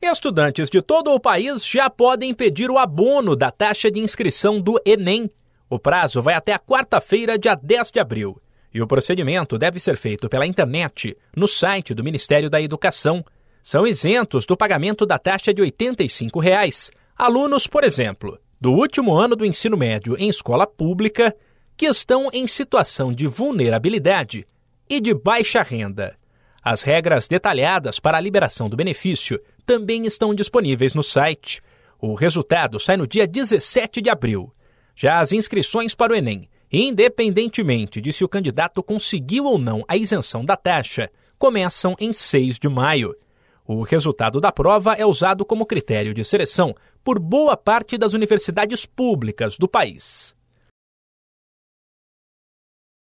Estudantes de todo o país já podem pedir o abono da taxa de inscrição do Enem. O prazo vai até a quarta-feira, dia 10 de abril. E o procedimento deve ser feito pela internet, no site do Ministério da Educação. São isentos do pagamento da taxa de R$ 85. Reais. Alunos, por exemplo, do último ano do ensino médio em escola pública, que estão em situação de vulnerabilidade e de baixa renda. As regras detalhadas para a liberação do benefício também estão disponíveis no site. O resultado sai no dia 17 de abril. Já as inscrições para o Enem, independentemente de se o candidato conseguiu ou não a isenção da taxa, começam em 6 de maio. O resultado da prova é usado como critério de seleção por boa parte das universidades públicas do país.